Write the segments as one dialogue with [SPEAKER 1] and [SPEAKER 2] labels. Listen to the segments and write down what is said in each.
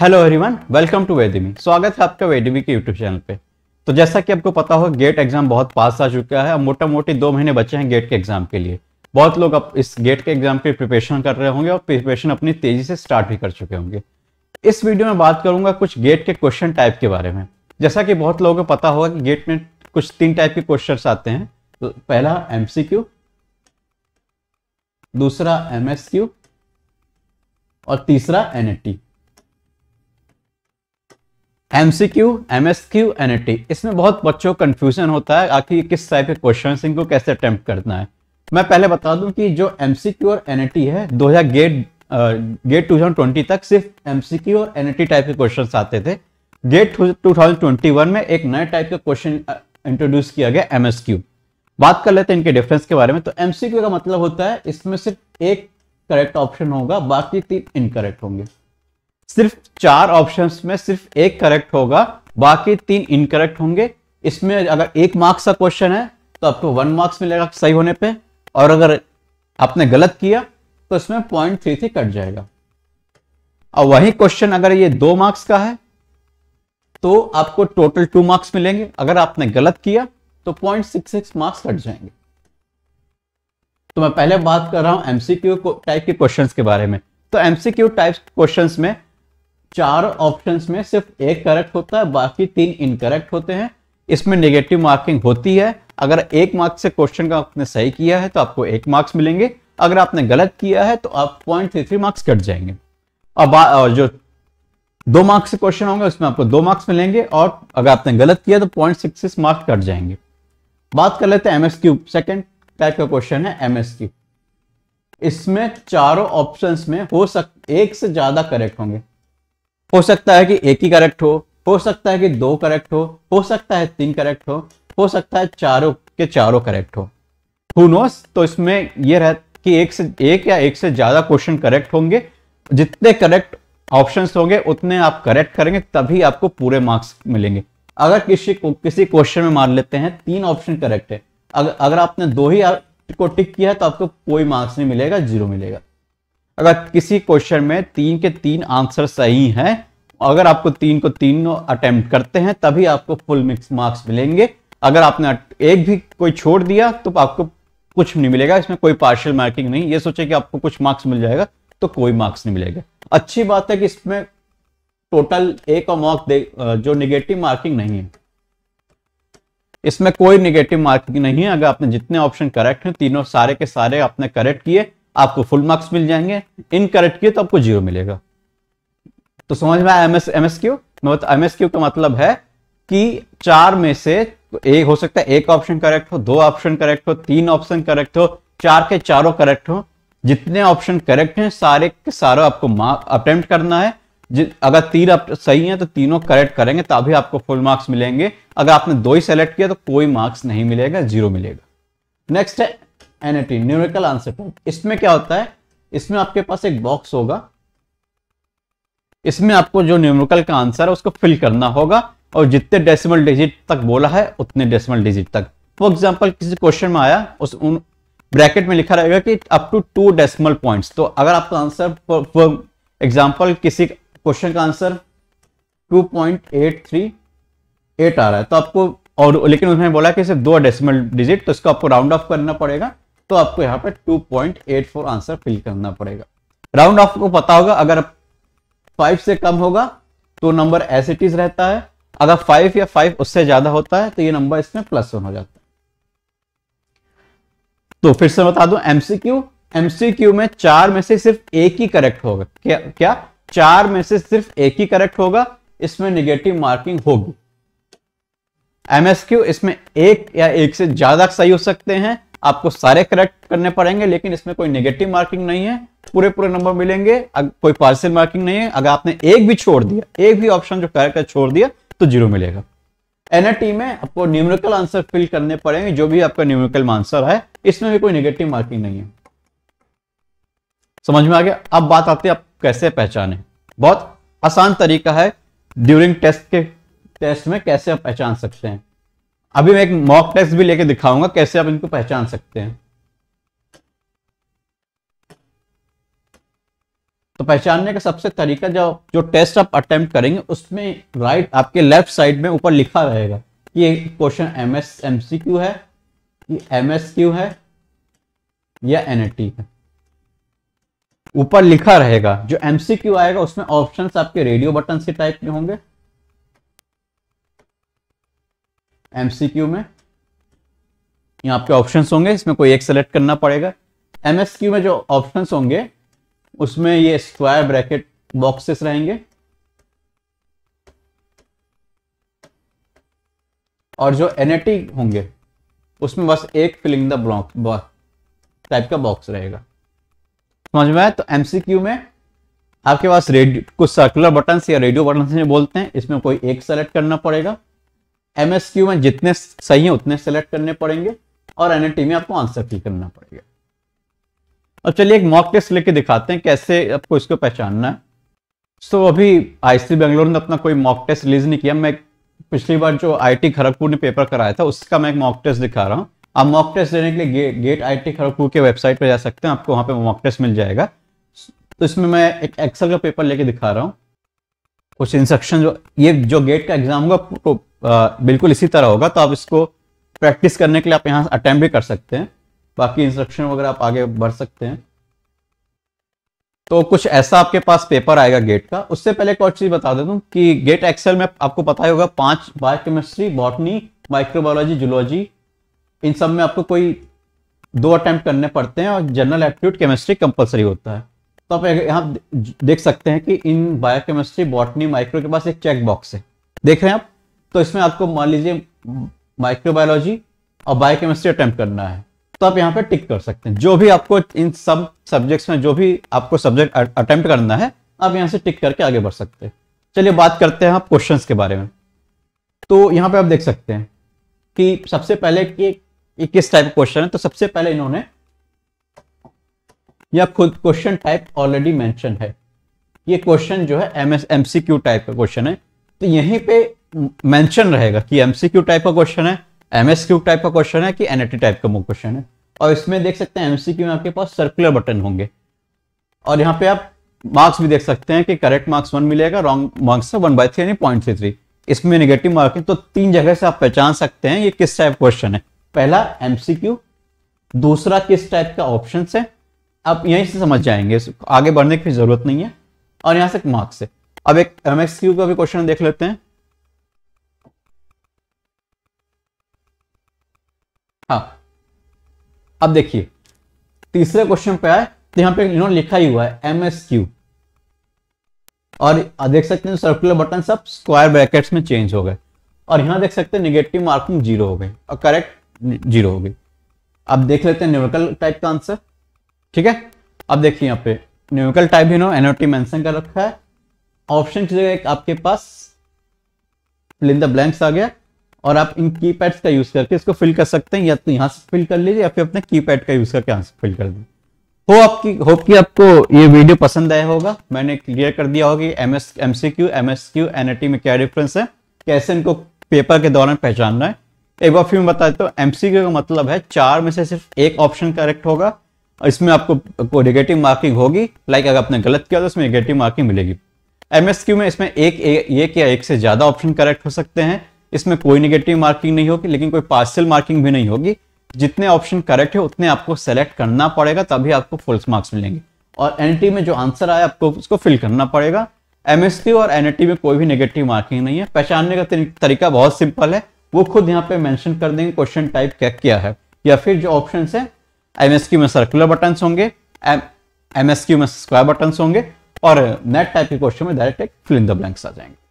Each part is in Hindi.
[SPEAKER 1] हेलो एवरीवन वेलकम टू वेदमी स्वागत है आपका वेदमी के यूट्यूब चैनल पे तो जैसा कि आपको पता हो गेट एग्जाम बहुत पास आ चुका है मोटा मोटी दो महीने बचे हैं गेट के एग्जाम के लिए बहुत लोग अब इस गेट के एग्जाम के प्रिपरेशन कर रहे होंगे और प्रिपरेशन अपनी तेजी से स्टार्ट भी कर चुके होंगे इस वीडियो में बात करूंगा कुछ गेट के क्वेश्चन टाइप के बारे में जैसा कि बहुत लोगों को पता होगा कि गेट में कुछ तीन टाइप के क्वेश्चन आते हैं तो पहला एमसीक्यू दूसरा एमएसक्यू और तीसरा एनएटी एमसीक्यू एमएसक्यू एनएटी इसमें बहुत बच्चों को कंफ्यूजन होता है आखिर किस टाइप के क्वेश्चन इनको कैसे अटेम्प्ट करना है मैं पहले बता दूं कि जो एमसीक्यू और एनएटी है हजार गेट गेट 2020 तक सिर्फ एमसीक्यू और एनएटी टाइप के क्वेश्चन आते थे गेट 2021 में एक नए टाइप का क्वेश्चन इंट्रोड्यूस किया गया एमएसक्यू बात कर लेते हैं इनके डिफरेंस के बारे में तो एमसीक्यू का मतलब होता है इसमें सिर्फ एक करेक्ट ऑप्शन होगा बाकी तीन इनकरेक्ट होंगे सिर्फ चार ऑप्शंस में सिर्फ एक करेक्ट होगा बाकी तीन इनकरेक्ट होंगे इसमें अगर एक मार्क्स का क्वेश्चन है तो आपको वन मार्क्स मिलेगा सही होने पे और अगर आपने गलत किया तो इसमें पॉइंट थ्री थ्री कट जाएगा और वही क्वेश्चन अगर ये दो मार्क्स का है तो आपको टोटल टू मार्क्स मिलेंगे अगर आपने गलत किया तो point six six marks cut जाएंगे तो मैं पहले बात कर रहा हूं एमसीक्यू टाइप के क्वेश्चंस के बारे में तो एमसीक्यू टाइप क्वेश्चंस में चार ऑप्शंस में सिर्फ एक करेक्ट होता है बाकी तीन इनकरेक्ट होते हैं इसमें नेगेटिव मार्किंग होती है अगर एक मार्क्स से क्वेश्चन का आपने सही किया है तो आपको एक मार्क्स मिलेंगे अगर आपने गलत किया है तो आप point three three marks cut जाएंगे अब जो दो मार्क्स से क्वेश्चन होंगे उसमें आपको दो मार्क्स मिलेंगे और अगर आपने गलत किया तो पॉइंट सिक्स मार्क्स कट जाएंगे बात कर लेते हैं एमएस क्यूब सेकेंड टाइप का क्वेश्चन है एमएस क्यूब इसमें चारों ऑप्शंस में हो सक एक से ज्यादा करेक्ट होंगे हो सकता है कि एक ही करेक्ट हो हो सकता है कि दो करेक्ट हो हो सकता है तीन करेक्ट हो हो सकता है चारों के चारों करेक्ट हो हु नोस तो इसमें यह रह कि एक से एक या एक से ज्यादा क्वेश्चन करेक्ट होंगे जितने करेक्ट ऑप्शंस होंगे उतने आप करेक्ट करेंगे तभी आपको पूरे मार्क्स मिलेंगे अगर किसी को, किसी क्वेश्चन में मान लेते हैं तीन ऑप्शन करेक्ट है अगर अगर आपने दो ही को टिक किया है तो आपको कोई मार्क्स नहीं मिलेगा जीरो मिलेगा अगर किसी क्वेश्चन में तीन के तीन आंसर सही हैं अगर आपको तीन को तीनों अटेम्प्ट करते हैं तभी आपको फुल मिक्स मार्क्स मिलेंगे अगर आपने एक भी कोई छोड़ दिया तो आपको कुछ नहीं मिलेगा इसमें कोई पार्शियल मार्किंग नहीं ये सोचे कि आपको कुछ मार्क्स मिल जाएगा तो कोई मार्क्स नहीं मिलेगा अच्छी बात है कि इसमें टोटल एक और मार्क जो निगेटिव मार्किंग नहीं है इसमें कोई निगेटिव मार्किंग नहीं है अगर आपने जितने ऑप्शन करेक्ट हैं तीनों सारे के सारे आपने करेक्ट किए आपको फुल मार्क्स मिल जाएंगे इन करेक्ट किए तो आपको जीरो मिलेगा तो समझ में आया एमएस एमएसक्यू मतलब एमएसक्यू का मतलब है कि चार में से एक हो सकता है एक ऑप्शन करेक्ट हो दो ऑप्शन करेक्ट हो तीन ऑप्शन करेक्ट हो चार के चारों करेक्ट हो जितने ऑप्शन करेक्ट हैं सारे के सारे आपको मार्क अटेम्प्ट करना है अगर तीन सही है तो तीनों करेक्ट करेंगे तभी आपको फुल मार्क्स मिलेंगे अगर आपने दो ही सेलेक्ट किया तो कोई मार्क्स नहीं मिलेगा जीरो मिलेगा नेक्स्ट है एनएटी न्यूमेरिकल आंसर टाइप इसमें क्या होता है इसमें आपके पास एक बॉक्स होगा इसमें आपको जो न्यूमेरिकल का आंसर है उसको फिल करना होगा और जितने डेसिमल डिजिट तक बोला है उतने डेसिमल डिजिट तक फॉर एग्जाम्पल किसी क्वेश्चन में आया उस ब्रैकेट में लिखा रहेगा कि up to two decimal points तो अगर आपका आंसर फॉर एग्जांपल किसी क्वेश्चन का आंसर 2.838 आ रहा है तो आपको और लेकिन उन्होंने बोला कि सिर्फ दो डेसिमल डिजिट तो इसको आपको राउंड ऑफ करना पड़ेगा तो आपको यहाँ पे 2.84 आंसर फिल करना पड़ेगा राउंड ऑफ को पता होगा अगर फाइव से कम होगा तो नंबर एस इट इज रहता है अगर फाइव या फाइव उससे ज्यादा होता है तो ये नंबर इसमें प्लस वन हो जाता है तो फिर से बता दूं एमसीक्यू एमसीक्यू में चार में से सिर्फ एक ही करेक्ट होगा क्या क्या चार में से सिर्फ एक ही करेक्ट होगा इसमें निगेटिव मार्किंग होगी एमएसक्यू इसमें एक या एक से ज्यादा सही हो सकते हैं आपको सारे करेक्ट करने पड़ेंगे लेकिन इसमें कोई नेगेटिव मार्किंग नहीं है पूरे पूरे नंबर मिलेंगे कोई पार्सल मार्किंग नहीं है अगर आपने एक भी छोड़ दिया एक भी ऑप्शन जो करेक्ट छोड़ दिया तो जीरो मिलेगा एनआरटी में आपको न्यूमेरिकल आंसर फिल करने पड़ेंगे जो भी आपका न्यूमेरिकल आंसर है इसमें भी कोई नेगेटिव मार्किंग नहीं है समझ में आ गया अब बात आती है आप कैसे पहचाने बहुत आसान तरीका है ड्यूरिंग टेस्ट के टेस्ट में कैसे आप पहचान सकते हैं अभी मैं एक मॉक टेस्ट भी लेके दिखाऊंगा कैसे आप इनको पहचान सकते हैं तो पहचानने का सबसे तरीका जो जो टेस्ट आप अटेम्प्ट करेंगे उसमें राइट आपके लेफ्ट साइड में ऊपर लिखा रहेगा कि ये question M S M C Q है कि एम एस क्यू है या एन ए टी है ऊपर लिखा रहेगा जो एम सी क्यू आएगा उसमें ऑप्शन आपके रेडियो बटन से टाइप में होंगे एम सी क्यू में यहाँ आपके ऑप्शंस होंगे इसमें कोई एक सेलेक्ट करना पड़ेगा एम एस क्यू में जो ऑप्शंस होंगे उसमें ये स्क्वायर ब्रैकेट बॉक्सेस रहेंगे और जो एनएटी होंगे उसमें बस एक फिलिंग द ब्लॉक टाइप का बॉक्स रहेगा समझ में आया तो एमसीक्यू में आपके पास रेडियो कुछ सर्कुलर बटन या रेडियो बटन से बोलते हैं इसमें कोई एक सेलेक्ट करना पड़ेगा एमएसक्यू में जितने सही है उतने सेलेक्ट करने पड़ेंगे और एनएटी में आपको आंसर फिल करना पड़ेगा अब चलिए एक मॉक टेस्ट लेके दिखाते हैं कैसे आपको इसको पहचानना है सो so, अभी आईसी बेंगलोर ने अपना कोई मॉक टेस्ट रिलीज नहीं किया मैं पिछली बार जो आईटी खड़गपुर ने पेपर कराया था उसका मैं एक मॉक टेस्ट दिखा रहा हूँ आप मॉक टेस्ट देने के लिए गे, गेट आईटी खड़गपुर के वेबसाइट पर जा सकते हैं आपको वहाँ पे मॉक टेस्ट मिल जाएगा तो इसमें मैं एक एक्सेल का पेपर लेके दिखा रहा हूँ कुछ इंस्ट्रक्शन जो ये जो गेट का एग्जाम होगा तो बिल्कुल इसी तरह होगा तो आप इसको प्रैक्टिस करने के लिए आप यहाँ अटैम्प भी कर सकते हैं बाकी इंस्ट्रक्शन वगैरह आप आगे बढ़ सकते हैं तो कुछ ऐसा आपके पास पेपर आएगा गेट का उससे पहले एक और चीज बता देता हूँ कि गेट एक्सेल में आपको पता ही होगा पांच बायोकेमिस्ट्री बॉटनी माइक्रोबायोलॉजी जूलॉजी इन सब में आपको कोई दो अटेम्प्ट करने पड़ते हैं और जनरल एप्टीट्यूड केमिस्ट्री कंपलसरी होता है तो आप यहाँ देख सकते हैं कि इन बायोकेमिस्ट्री बॉटनी माइक्रो के पास एक चेक बॉक्स है देख रहे हैं आप तो इसमें आपको मान लीजिए माइक्रोबायोलॉजी और बायोकेमिस्ट्री अटेम्प्ट करना है तो आप यहाँ पे टिक कर सकते हैं जो भी आपको इन सब सब्जेक्ट्स में जो भी आपको सब्जेक्ट अटेम्प्ट करना है आप यहाँ से टिक करके आगे बढ़ सकते हैं चलिए बात करते हैं आप क्वेश्चन के बारे में तो यहाँ पे आप देख सकते हैं कि सबसे पहले कि किस टाइप क्वेश्चन है तो सबसे पहले इन्होंने या खुद क्वेश्चन टाइप ऑलरेडी मेंशन है ये क्वेश्चन जो है M S C Q type का क्वेश्चन है तो यहीं पे मेंशन रहेगा कि एमसीक्यू क्यू टाइप का क्वेश्चन है एमएसक्यू टाइप का क्वेश्चन है कि एनएटी टाइप का क्वेश्चन है और इसमें देख सकते हैं एमसीक्यू में आपके पास सर्कुलर बटन होंगे और यहाँ पे आप मार्क्स भी देख सकते हैं कि करेक्ट मार्क्स वन मिलेगा wrong marks one by three यानी पॉइंट थ्री थ्री इसमें निगेटिव मार्क तो तीन जगह से आप पहचान सकते हैं ये किस टाइप क्वेश्चन है पहला एमसीक्यू दूसरा किस टाइप का ऑप्शन है आप यहीं से समझ जाएंगे आगे बढ़ने की जरूरत नहीं है और यहां से मार्क्स है अब एक क्यू का भी क्वेश्चन देख लेते हैं हाँ अब देखिए तीसरे क्वेश्चन पे आए तो यहां पे इन्होंने लिखा ही हुआ है एम एस क्यू और देख सकते हैं सर्कुलर बटन सब स्क्वायर ब्रैकेट्स में चेंज हो गए और यहां देख सकते हैं निगेटिव मार्किंग जीरो हो गई और करेक्ट जीरो हो गई अब देख लेते हैं न्यूमेरिकल टाइप का आंसर ठीक है अब देखिए यहाँ पे न्यूमेरिकल टाइप इन्होंने एनओटी मेंशन कर रखा है ऑप्शन की जगह आपके पास फिल इन द ब्लैंक्स आ गया और आप इन की पैड का यूज करके इसको फिल कर सकते हैं या तो यहाँ से फिल कर लीजिए या फिर अपने की पैड का यूज करके यहाँ से फिल कर दीजिए हो तो आपकी होप कि आपको ये वीडियो पसंद आया होगा मैंने क्लियर कर दिया होगा M S M C Q M S Q N में क्या डिफरेंस है कैसे इनको पेपर के दौरान पहचानना है एक बार फिर मैं बता देता हूँ एम सी क्यू का मतलब है चार में से सिर्फ एक ऑप्शन करेक्ट होगा इसमें आपको नेगेटिव मार्किंग होगी लाइक अगर आपने गलत किया तो इसमें नेगेटिव मार्किंग मिलेगी एम एस क्यू में इसमें एक, ये एक या एक से ज़्यादा ऑप्शन करेक्ट हो सकते हैं इसमें कोई निगेटिव मार्किंग नहीं होगी लेकिन कोई पार्सल मार्किंग भी नहीं होगी जितने ऑप्शन करेक्ट है उतने आपको सेलेक्ट करना पड़ेगा तभी आपको फुल मार्क्स मिलेंगे और एन में जो आंसर आया आपको उसको फिल करना पड़ेगा एम और एन में कोई भी नेगेटिव मार्किंग नहीं है पहचानने का तरीका बहुत सिंपल है वो खुद यहाँ पे मेंशन कर देंगे क्वेश्चन टाइप क्या किया है या फिर जो ऑप्शन है एम में सर्कुलर बटन होंगे एम में स्क्वायर बटन होंगे और नेट टाइप के क्वेश्चन में डायरेक्ट एक फिल इन द ब्लैंक्स आ जाएंगे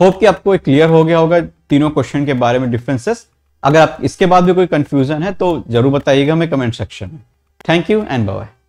[SPEAKER 1] होप कि आपको क्लियर हो गया होगा तीनों क्वेश्चन के बारे में डिफरेंसेस अगर आप इसके बाद भी कोई कंफ्यूजन है तो जरूर बताइएगा हमें कमेंट सेक्शन में थैंक यू एंड बाय